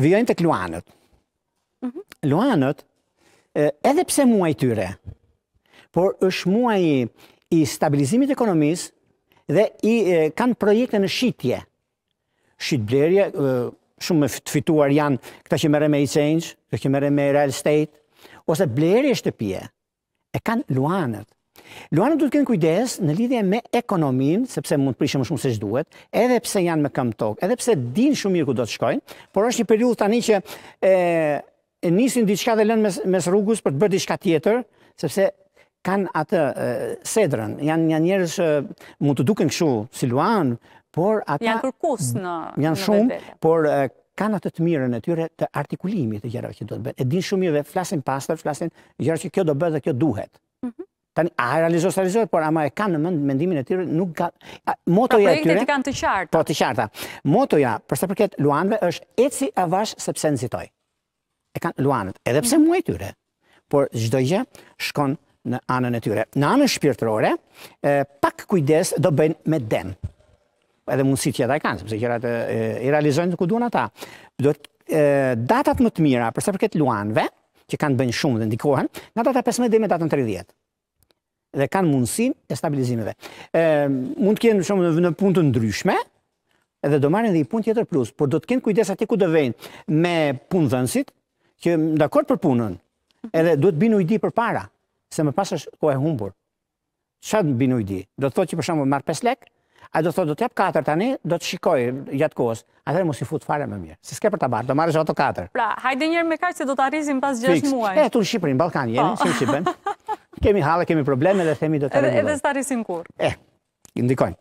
vjojmë të kluanët. Luanët, mhm. edhe pse muaj tyre, por është muaj i stabilizimit ekonomis dhe kanë projekte në shqitje. blerje, shumë të fituar janë këta që mëre me e-change, këta që mëre me real estate, ose blerje shtëpje, e kanë luanët. Luanë du të kënë kujdes në lidhje me ekonomin, sepse mund të prishë më shumë se shduhet, edhe pse janë me këmë tokë, edhe pse din shumë mirë ku do të shkojnë, por është një periull tani që nisin diçka dhe lënë mes rrugus për të bërë diçka tjetër, sepse kanë atë sedrën, janë njerës mund të duke në këshu si Luanë, por ata... Janë kërkus në Janë shumë, por kanë atë të mirën e tyre të artikulimit të gjera që do të bërë. E din shumë mirë dhe flasin pastor, flasin gjera që kjo do bërë dhe kjo duhet. Tani, a realizohet, së realizohet, por ama e kanë në mend, mendimin e tyre, nuk ka... motoja pra projekte t'i kanë të qarta. Po, të qarta. Motoja, përsa përket Luanve, është eci avash sepse nëzitoj. E kanë Luanët, edhe pse muaj tyre. Por, gjdo gjë, shkon në anën e tyre. Në anën shpirtërore, pak kujdes do bëjnë me dem. Edhe mundësi që ata e kanë, sepse qërat e, e, realizojnë të ku duan ata. Do të datat më të mira, përsa përket Luanve, që kanë bëjnë shumë dhe ndikohen, nga data 15 dhe me datën 30 dhe kanë mundësin e stabilizimeve. Mund të kjenë shumë në punë të ndryshme, edhe do marrin dhe i punë tjetër plus, por do të kjenë kujdes ati ku do vejnë me punë dhënsit, që ndakort për punën, edhe do të binu i di për para, se më pas është kohë e humbur. Qa të binu i di? Do të thot që për shumë marrë 5 lek, a do të thot do të japë 4 tani, do të shikoj gjatë kohës, a dhe mos i fut fare më mirë, se s'ke për të barë, do marrë gjatë ato 4. Pra, hajde njerë me kaj se do të arizim pas 6 muaj. E, tu në Shqipërin, Balkan jeni, si në Shqipën. kemi halë, kemi probleme dhe themi do të regullojnë. Edhe starisim kur? E, eh, ndikojnë.